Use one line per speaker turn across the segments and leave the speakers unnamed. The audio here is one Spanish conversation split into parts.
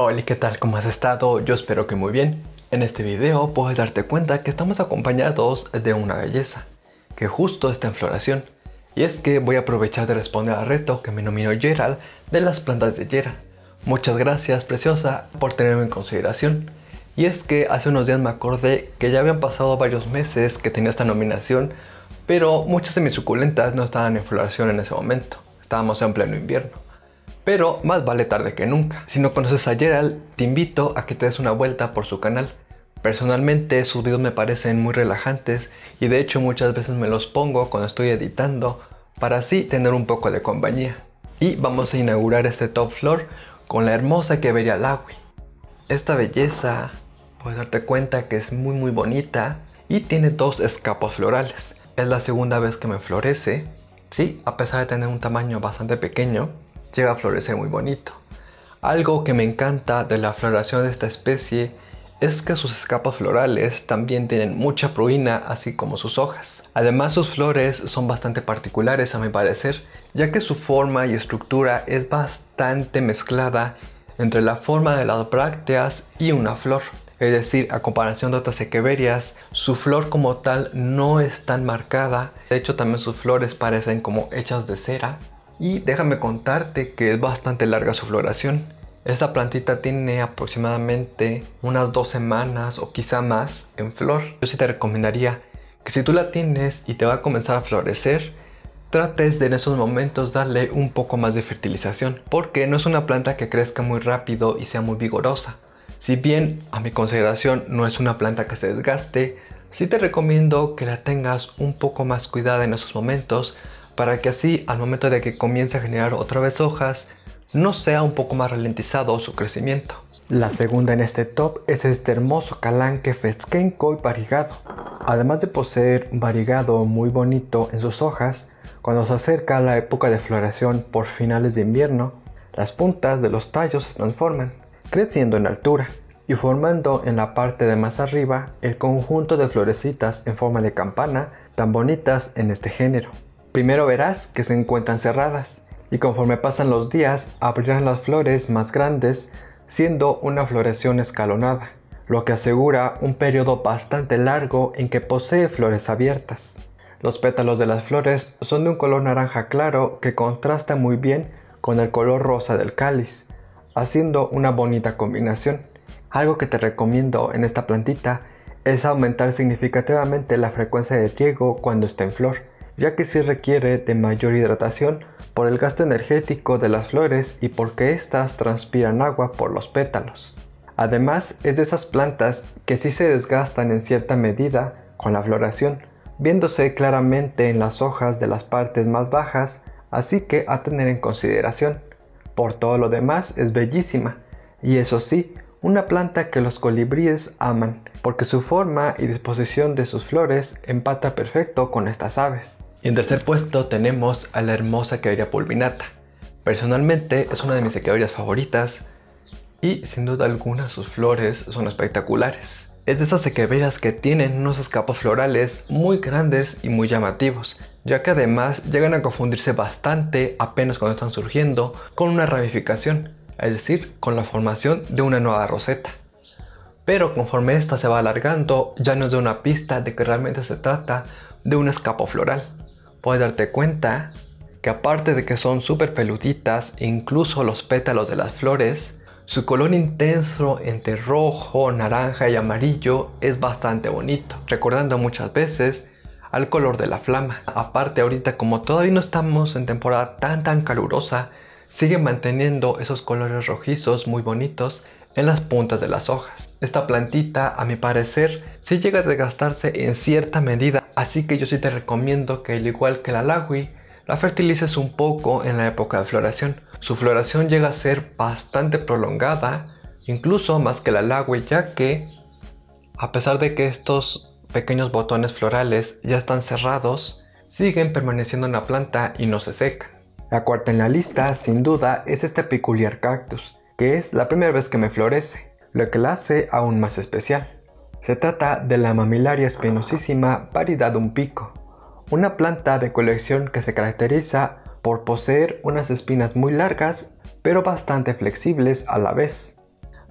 Hola, ¿qué tal? ¿Cómo has estado? Yo espero que muy bien. En este video puedes darte cuenta que estamos acompañados de una belleza, que justo está en floración, y es que voy a aprovechar de responder al reto que me nominó Gerald de las plantas de Yera. Muchas gracias preciosa por tenerme en consideración. Y es que hace unos días me acordé que ya habían pasado varios meses que tenía esta nominación, pero muchas de mis suculentas no estaban en floración en ese momento, estábamos en pleno invierno. Pero más vale tarde que nunca. Si no conoces a Gerald, te invito a que te des una vuelta por su canal. Personalmente sus videos me parecen muy relajantes y de hecho muchas veces me los pongo cuando estoy editando para así tener un poco de compañía. Y vamos a inaugurar este top floor con la hermosa que vería Lawi. Esta belleza, puedes darte cuenta que es muy muy bonita y tiene dos escapos florales. Es la segunda vez que me florece. Sí, a pesar de tener un tamaño bastante pequeño, llega a florecer muy bonito. Algo que me encanta de la floración de esta especie es que sus escapas florales también tienen mucha pruina así como sus hojas. Además sus flores son bastante particulares a mi parecer, ya que su forma y estructura es bastante mezclada entre la forma de las brácteas y una flor. Es decir, a comparación de otras Echeverias su flor como tal no es tan marcada. De hecho, también sus flores parecen como hechas de cera. Y déjame contarte que es bastante larga su floración esta plantita tiene aproximadamente unas dos semanas o quizá más en flor. Yo sí te recomendaría que si tú la tienes y te va a comenzar a florecer, trates de en esos momentos darle un poco más de fertilización, porque no es una planta que crezca muy rápido y sea muy vigorosa. Si bien a mi consideración no es una planta que se desgaste, sí te recomiendo que la tengas un poco más cuidada en esos momentos para que así al momento de que comience a generar otra vez hojas no sea un poco más ralentizado su crecimiento. La segunda en este top es este hermoso calanque fezquenco y varigado. Además de poseer un muy bonito en sus hojas, cuando se acerca la época de floración por finales de invierno, las puntas de los tallos se transforman, creciendo en altura y formando en la parte de más arriba el conjunto de florecitas en forma de campana tan bonitas en este género. Primero verás que se encuentran cerradas y conforme pasan los días abrirán las flores más grandes siendo una floración escalonada, lo que asegura un periodo bastante largo en que posee flores abiertas. Los pétalos de las flores son de un color naranja claro que contrasta muy bien con el color rosa del cáliz, haciendo una bonita combinación. Algo que te recomiendo en esta plantita es aumentar significativamente la frecuencia de riego cuando está en flor, ya que sí requiere de mayor hidratación por el gasto energético de las flores y porque éstas transpiran agua por los pétalos. Además, es de esas plantas que sí se desgastan en cierta medida con la floración, viéndose claramente en las hojas de las partes más bajas, así que a tener en consideración. Por todo lo demás es bellísima, y eso sí, una planta que los colibríes aman, porque su forma y disposición de sus flores empata perfecto con estas aves. Y en tercer puesto tenemos a la hermosa Caeria pulvinata. Personalmente es una de mis echeverrias favoritas y sin duda alguna sus flores son espectaculares. Es de esas sequeveras que tienen unos escapos florales muy grandes y muy llamativos, ya que además llegan a confundirse bastante apenas cuando están surgiendo con una ramificación, es decir, con la formación de una nueva roseta. Pero conforme esta se va alargando, ya nos da una pista de que realmente se trata de un escapo floral puedes darte cuenta que aparte de que son súper peluditas, incluso los pétalos de las flores, su color intenso entre rojo, naranja y amarillo es bastante bonito, recordando muchas veces al color de la flama. Aparte ahorita como todavía no estamos en temporada tan tan calurosa, sigue manteniendo esos colores rojizos muy bonitos en las puntas de las hojas. Esta plantita, a mi parecer, si llega a desgastarse en cierta medida Así que yo sí te recomiendo que al igual que la lawi la fertilices un poco en la época de floración. Su floración llega a ser bastante prolongada, incluso más que la lagui, ya que a pesar de que estos pequeños botones florales ya están cerrados, siguen permaneciendo en la planta y no se secan. La cuarta en la lista, sin duda, es este peculiar cactus, que es la primera vez que me florece, lo que la hace aún más especial. Se trata de la mamilaria espinosísima variedad un pico, una planta de colección que se caracteriza por poseer unas espinas muy largas pero bastante flexibles a la vez.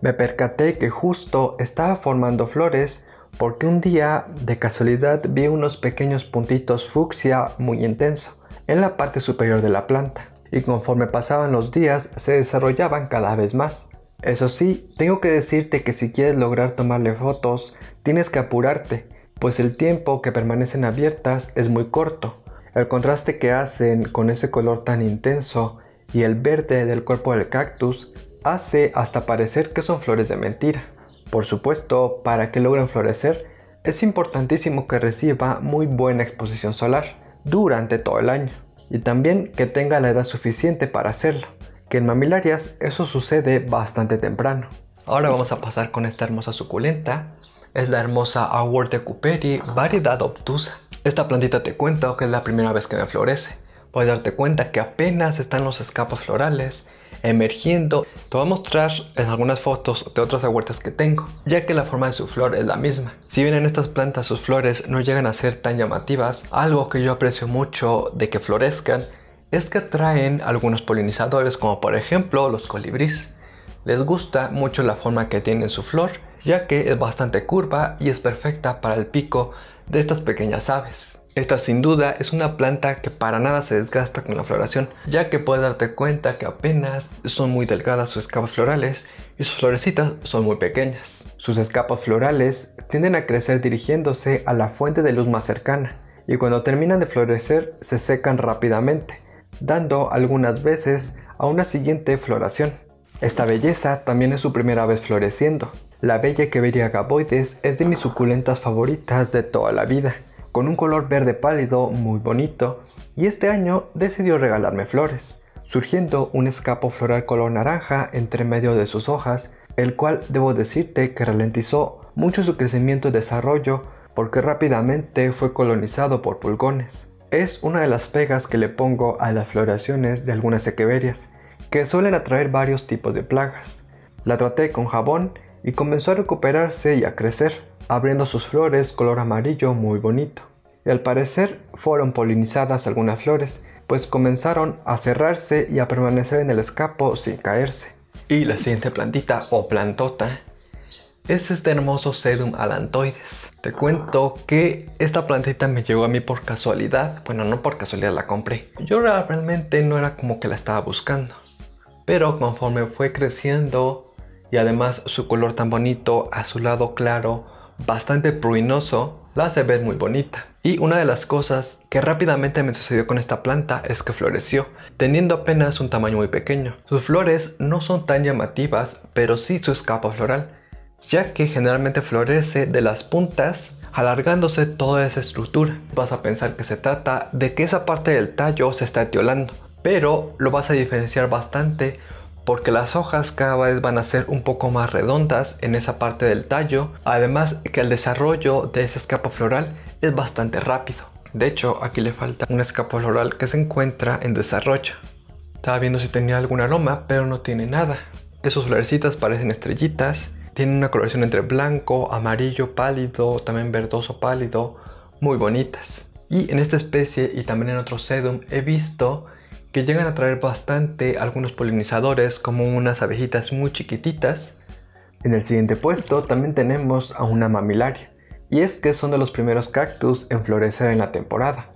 Me percaté que justo estaba formando flores porque un día de casualidad vi unos pequeños puntitos fucsia muy intenso en la parte superior de la planta y conforme pasaban los días se desarrollaban cada vez más. Eso sí, tengo que decirte que si quieres lograr tomarle fotos, tienes que apurarte, pues el tiempo que permanecen abiertas es muy corto. El contraste que hacen con ese color tan intenso y el verde del cuerpo del cactus hace hasta parecer que son flores de mentira. Por supuesto, para que logren florecer, es importantísimo que reciba muy buena exposición solar durante todo el año y también que tenga la edad suficiente para hacerlo que en mamilarias eso sucede bastante temprano. Ahora vamos a pasar con esta hermosa suculenta. Es la hermosa Award cuperi variedad obtusa. Esta plantita te cuento que es la primera vez que me florece. Puedes darte cuenta que apenas están los escapos florales emergiendo. Te voy a mostrar en algunas fotos de otras huertas que tengo, ya que la forma de su flor es la misma. Si bien en estas plantas sus flores no llegan a ser tan llamativas, algo que yo aprecio mucho de que florezcan es que atraen algunos polinizadores como por ejemplo los colibríes. Les gusta mucho la forma que tiene su flor ya que es bastante curva y es perfecta para el pico de estas pequeñas aves. Esta sin duda es una planta que para nada se desgasta con la floración, ya que puedes darte cuenta que apenas son muy delgadas sus escapas florales y sus florecitas son muy pequeñas. Sus escapas florales tienden a crecer dirigiéndose a la fuente de luz más cercana y cuando terminan de florecer se secan rápidamente, dando algunas veces a una siguiente floración. Esta belleza también es su primera vez floreciendo. La bella queveria gaboides es de mis suculentas favoritas de toda la vida, con un color verde pálido muy bonito, y este año decidió regalarme flores, surgiendo un escapo floral color naranja entre medio de sus hojas, el cual debo decirte que ralentizó mucho su crecimiento y desarrollo porque rápidamente fue colonizado por pulgones. Es una de las pegas que le pongo a las floraciones de algunas sequeverias que suelen atraer varios tipos de plagas. La traté con jabón y comenzó a recuperarse y a crecer, abriendo sus flores color amarillo muy bonito. Y al parecer fueron polinizadas algunas flores, pues comenzaron a cerrarse y a permanecer en el escapo sin caerse. Y la siguiente plantita o plantota es este hermoso Sedum alantoides. Te cuento que esta plantita me llegó a mí por casualidad. Bueno, no por casualidad la compré. Yo realmente no era como que la estaba buscando. Pero conforme fue creciendo y además su color tan bonito, azulado claro, bastante pruinoso, la hace ver muy bonita. Y una de las cosas que rápidamente me sucedió con esta planta es que floreció, teniendo apenas un tamaño muy pequeño. Sus flores no son tan llamativas, pero sí su escapa floral, ya que generalmente florece de las puntas alargándose toda esa estructura. Vas a pensar que se trata de que esa parte del tallo se está etiolando, pero lo vas a diferenciar bastante porque las hojas cada vez van a ser un poco más redondas en esa parte del tallo, además que el desarrollo de esa escapa floral es bastante rápido. De hecho, aquí le falta una escapa floral que se encuentra en desarrollo. Estaba viendo si tenía algún aroma, pero no tiene nada. esos florecitas parecen estrellitas tiene una coloración entre blanco, amarillo pálido, también verdoso pálido, muy bonitas. Y en esta especie y también en otro sedum he visto que llegan a traer bastante algunos polinizadores como unas abejitas muy chiquititas. En el siguiente puesto también tenemos a una mamilaria. Y es que son de los primeros cactus en florecer en la temporada.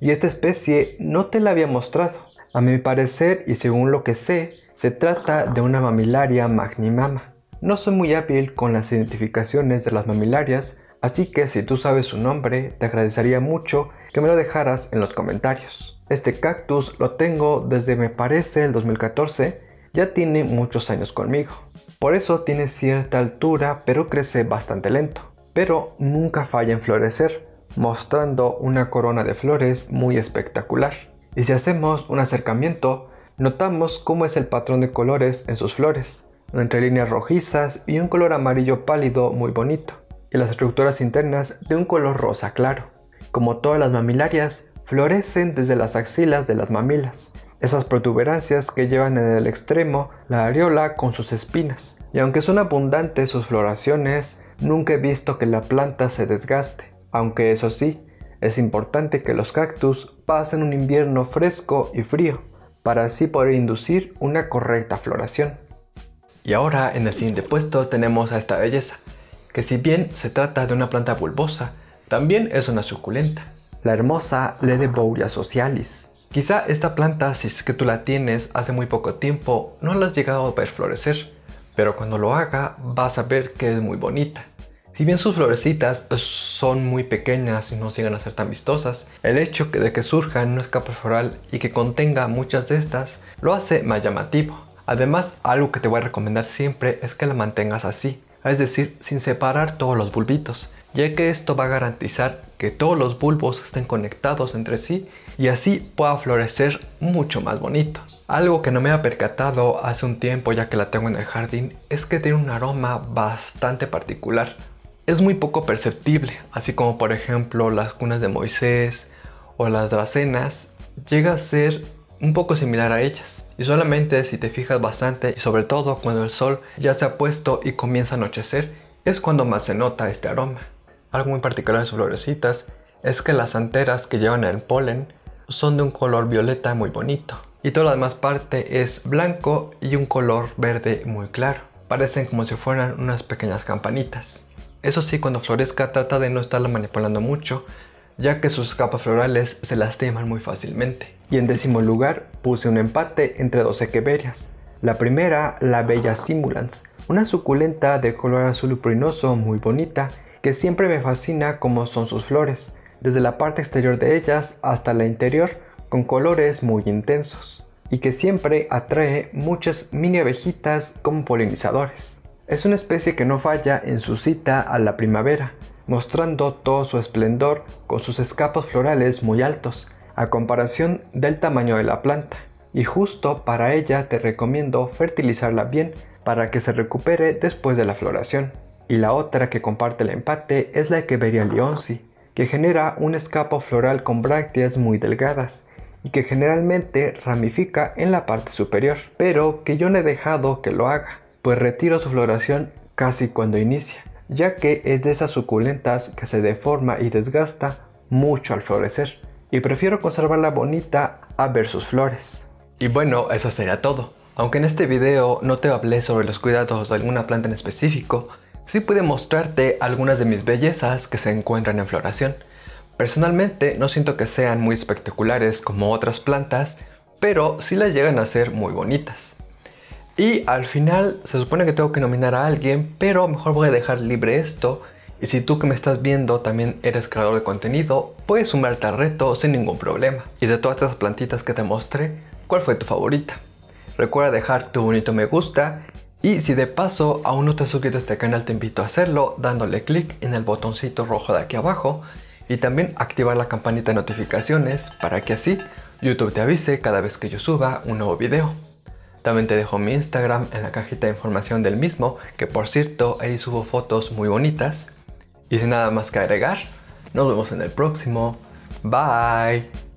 Y esta especie no te la había mostrado. A mi parecer y según lo que sé, se trata de una mamilaria magnimama. No soy muy hábil con las identificaciones de las mamilarias, así que si tú sabes su nombre, te agradecería mucho que me lo dejaras en los comentarios. Este cactus lo tengo desde me parece el 2014, ya tiene muchos años conmigo. Por eso tiene cierta altura, pero crece bastante lento. Pero nunca falla en florecer, mostrando una corona de flores muy espectacular. Y si hacemos un acercamiento, notamos cómo es el patrón de colores en sus flores entre líneas rojizas y un color amarillo pálido muy bonito, y las estructuras internas de un color rosa claro. Como todas las mamilarias, florecen desde las axilas de las mamilas, esas protuberancias que llevan en el extremo la areola con sus espinas, y aunque son abundantes sus floraciones, nunca he visto que la planta se desgaste, aunque eso sí, es importante que los cactus pasen un invierno fresco y frío, para así poder inducir una correcta floración. Y ahora en el siguiente puesto tenemos a esta belleza, que si bien se trata de una planta bulbosa, también es una suculenta. La hermosa Ledebouria socialis. Quizá esta planta, si es que tú la tienes hace muy poco tiempo, no la has llegado a ver florecer, pero cuando lo haga vas a ver que es muy bonita. Si bien sus florecitas son muy pequeñas y no llegan a ser tan vistosas, el hecho de que surja en una escapa floral y que contenga muchas de estas lo hace más llamativo. Además, algo que te voy a recomendar siempre es que la mantengas así, es decir, sin separar todos los bulbitos, ya que esto va a garantizar que todos los bulbos estén conectados entre sí y así pueda florecer mucho más bonito. Algo que no me ha percatado hace un tiempo ya que la tengo en el jardín es que tiene un aroma bastante particular. Es muy poco perceptible, así como por ejemplo las cunas de Moisés o las dracenas, llega a ser un poco similar a ellas. Y solamente si te fijas bastante y sobre todo cuando el sol ya se ha puesto y comienza a anochecer, es cuando más se nota este aroma. Algo muy particular en sus florecitas es que las anteras que llevan el polen son de un color violeta muy bonito y toda la demás parte es blanco y un color verde muy claro. Parecen como si fueran unas pequeñas campanitas. Eso sí, cuando florezca trata de no estarla manipulando mucho ya que sus capas florales se las lastiman muy fácilmente. Y en décimo lugar puse un empate entre dos equeberias. La primera, la Bella Simulans, una suculenta de color azul prinoso muy bonita que siempre me fascina como son sus flores, desde la parte exterior de ellas hasta la interior con colores muy intensos y que siempre atrae muchas mini abejitas como polinizadores. Es una especie que no falla en su cita a la primavera, mostrando todo su esplendor con sus escapos florales muy altos, a comparación del tamaño de la planta. Y justo para ella te recomiendo fertilizarla bien para que se recupere después de la floración. Y la otra que comparte el empate es la Echeveria leonsi, que genera un escapo floral con brácteas muy delgadas y que generalmente ramifica en la parte superior, pero que yo no he dejado que lo haga, pues retiro su floración casi cuando inicia ya que es de esas suculentas que se deforma y desgasta mucho al florecer, y prefiero conservarla bonita a ver sus flores. Y bueno, eso sería todo. Aunque en este video no te hablé sobre los cuidados de alguna planta en específico, sí pude mostrarte algunas de mis bellezas que se encuentran en floración. Personalmente no siento que sean muy espectaculares como otras plantas, pero sí las llegan a ser muy bonitas. Y al final se supone que tengo que nominar a alguien, pero mejor voy a dejar libre esto. Y si tú que me estás viendo también eres creador de contenido, puedes sumarte al reto sin ningún problema. Y de todas estas plantitas que te mostré, ¿cuál fue tu favorita? Recuerda dejar tu bonito me gusta y si de paso aún no te has suscrito a este canal te invito a hacerlo dándole clic en el botoncito rojo de aquí abajo y también activar la campanita de notificaciones para que así YouTube te avise cada vez que yo suba un nuevo video. También te dejo mi Instagram en la cajita de información del mismo, que por cierto ahí subo fotos muy bonitas. Y sin nada más que agregar, nos vemos en el próximo. Bye.